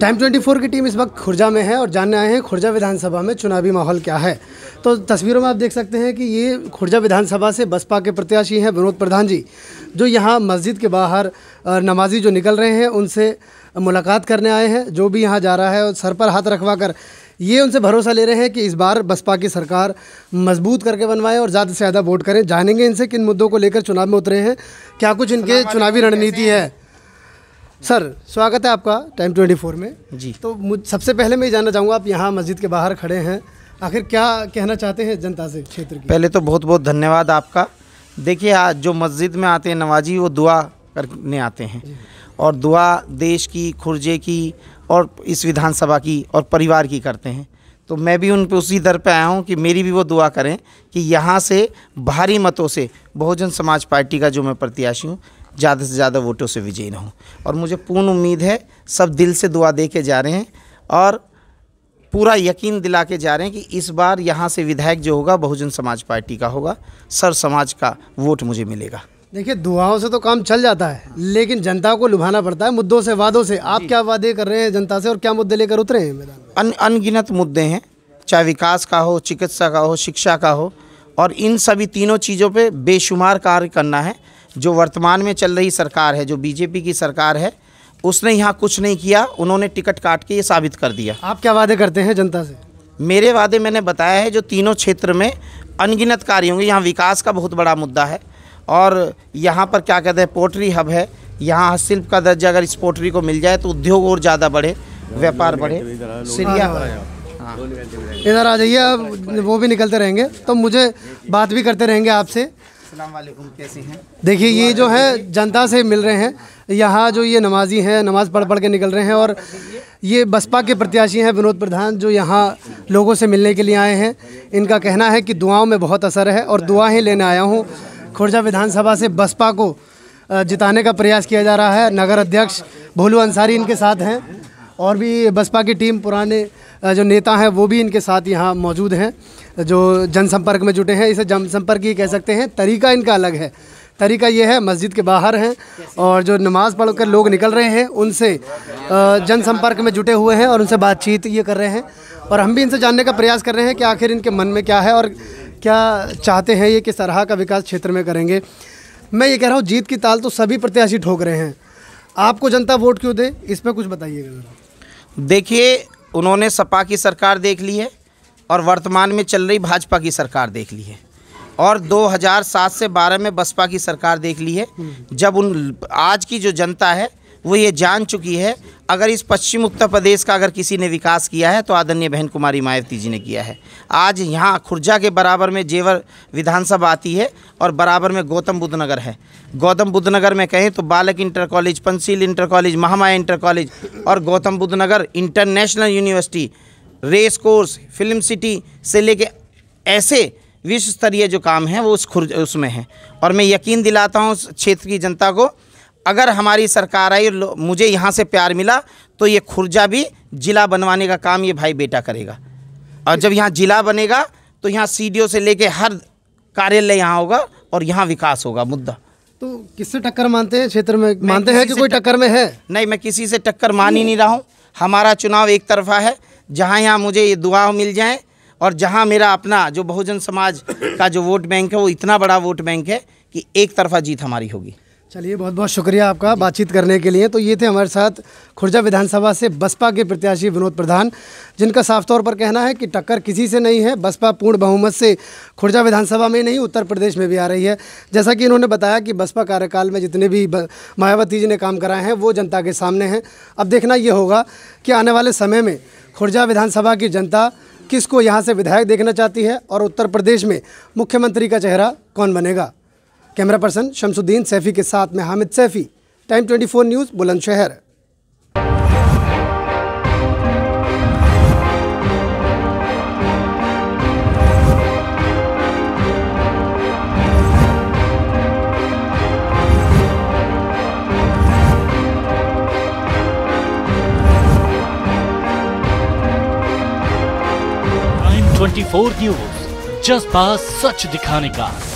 Time 24 की team इस वक्त खुर्जा में है और जानने आए हैं खुर्जा विधानसभा में चुनावी माहौल क्या है तो तस्वीरों में आप देख सकते हैं कि ये खुर्जा विधानसभा से बसपा के प्रत्याशी हैं विनोद प्रधान जी जो यहाँ मस्जिद के बाहर नमाजी जो निकल रहे हैं उनसे मुलाकात करने आए हैं जो भी यहाँ जा रहा है और सर पर हाथ रखवा कर ये उनसे भरोसा ले रहे हैं कि इस बार बसपा की सरकार मजबूत करके बनवाएं और ज़्यादा से ज़्यादा वोट करें जानेंगे इनसे किन मुद्दों को लेकर चुनाव में उतरे हैं क्या कुछ इनके चुनावी रणनीति है सर स्वागत है आपका टाइम ट्वेंटी फोर में जी तो मुझ सबसे पहले मैं जानना चाहूँगा आप यहाँ मस्जिद के बाहर खड़े हैं आखिर क्या कहना चाहते हैं जनता से क्षेत्र की पहले तो बहुत बहुत धन्यवाद आपका देखिए आज जो मस्जिद में आते हैं नवाजी वो दुआ करने आते हैं और दुआ देश की खुर्जे की और इस विधानसभा की और परिवार की करते हैं तो मैं भी उन पर उसी दर पर आया हूँ कि मेरी भी वो दुआ करें कि यहाँ से भारी मतों से बहुजन समाज पार्टी का जो मैं प्रत्याशी हूँ ज़्यादा से ज़्यादा वोटों से विजयी रहूँ और मुझे पूर्ण उम्मीद है सब दिल से दुआ दे के जा रहे हैं और पूरा यकीन दिला के जा रहे हैं कि इस बार यहाँ से विधायक जो होगा बहुजन समाज पार्टी का होगा सर समाज का वोट मुझे मिलेगा देखिए दुआओं से तो काम चल जाता है लेकिन जनता को लुभाना पड़ता है मुद्दों से वादों से आप क्या वादे कर रहे हैं जनता से और क्या मुद्दे लेकर उतरे हैं मैदान अन, अनगिनत मुद्दे हैं चाहे विकास का हो चिकित्सा का हो शिक्षा का हो और इन सभी तीनों चीज़ों पे बेशुमार कार्य करना है जो वर्तमान में चल रही सरकार है जो बीजेपी की सरकार है उसने यहाँ कुछ नहीं किया उन्होंने टिकट काट के ये साबित कर दिया आप क्या वादे करते हैं जनता से मेरे वादे मैंने बताया है जो तीनों क्षेत्र में अनगिनत कार्य होंगे यहाँ विकास का बहुत बड़ा मुद्दा है और यहाँ पर क्या कहते हैं पोल्ट्री हब है यहाँ शिल्प का दर्जा अगर इस पोल्ट्री को मिल जाए तो उद्योग और ज़्यादा बढ़े व्यापार बढ़े सीरिया हाँ। इधर आ जाइए अब वो भी निकलते रहेंगे तो मुझे बात भी करते रहेंगे आपसे कैसे हैं देखिए ये जो है जनता से मिल रहे हैं यहाँ जो ये नमाजी हैं नमाज़ पढ़ पढ़ के निकल रहे हैं और ये बसपा के प्रत्याशी हैं विनोद प्रधान जो यहाँ लोगों से मिलने के लिए आए हैं इनका कहना है कि दुआओं में बहुत असर है और दुआ ही लेने आया हूँ खुर्जा विधानसभा से बसपा को जिताने का प्रयास किया जा रहा है नगर अध्यक्ष भोलू अंसारी इनके साथ हैं और भी बसपा की टीम पुराने जो नेता हैं वो भी इनके साथ यहाँ मौजूद हैं जो जनसंपर्क में जुटे हैं इसे जनसंपर्क ही कह सकते हैं तरीका इनका अलग है तरीका ये है मस्जिद के बाहर हैं और जो नमाज़ पढ़ कर लोग निकल रहे हैं उनसे जनसंपर्क में जुटे हुए हैं और उनसे बातचीत ये कर रहे हैं और हम भी इनसे जानने का प्रयास कर रहे हैं कि आखिर इनके मन में क्या है और क्या चाहते हैं ये किस तरह का विकास क्षेत्र में करेंगे मैं ये कह रहा हूँ जीत की ताल तो सभी प्रत्याशी ठोक रहे हैं आपको जनता वोट क्यों दे इस पर कुछ बताइएगा देखिए उन्होंने सपा की सरकार देख ली है और वर्तमान में चल रही भाजपा की सरकार देख ली है और 2007 से 12 में बसपा की सरकार देख ली है जब उन आज की जो जनता है वो ये जान चुकी है अगर इस पश्चिम उत्तर प्रदेश का अगर किसी ने विकास किया है तो आदरणीय बहन कुमारी मायावती जी ने किया है आज यहाँ खुर्जा के बराबर में जेवर विधानसभा आती है और बराबर में गौतम बुद्ध नगर है गौतम बुद्ध नगर में कहें तो Balak inter college Panchsheel inter college Mahamaya inter college और Gautam Buddh Nagar international university race course film city से लेके ऐसे विश्व स्तरीय जो काम है वो उस खुर्ज उसमें है और मैं यकीन दिलाता हूँ उस क्षेत्र की जनता को अगर हमारी सरकार आई मुझे यहाँ से प्यार मिला तो ये खुर्जा भी ज़िला बनवाने का काम ये भाई बेटा करेगा और जब यहाँ ज़िला बनेगा तो यहाँ सी से लेके हर कार्यालय यहाँ होगा और यहाँ विकास होगा मुद्दा तो किससे टक्कर मानते हैं क्षेत्र में मानते हैं कि कोई टक्कर में है नहीं मैं किसी से टक्कर मान ही नहीं रहा हूँ हमारा चुनाव एक तरफा है जहाँ यहाँ मुझे ये दुआ मिल जाए और जहाँ मेरा अपना जो बहुजन समाज का जो वोट बैंक है वो इतना बड़ा वोट बैंक है कि एक तरफा जीत हमारी होगी चलिए बहुत बहुत शुक्रिया आपका बातचीत करने के लिए तो ये थे हमारे साथ खुर्जा विधानसभा से बसपा के प्रत्याशी विनोद प्रधान जिनका साफ तौर पर कहना है कि टक्कर किसी से नहीं है बसपा पूर्ण बहुमत से खुर्जा विधानसभा में नहीं उत्तर प्रदेश में भी आ रही है जैसा कि इन्होंने बताया कि बसपा कार्यकाल में जितने भी मायावती जी ने काम कराए हैं वो जनता के सामने हैं अब देखना ये होगा कि आने वाले समय में खुर्जा विधानसभा की जनता किसको यहाँ से विधायक देखना चाहती है और उत्तर प्रदेश में मुख्यमंत्री का चेहरा कौन बनेगा कैमरा पर्सन शमसुद्दीन सैफी के साथ में Hamid Saifi time 24 news Bulandshahr twenty four news जज्बा सच दिखाने का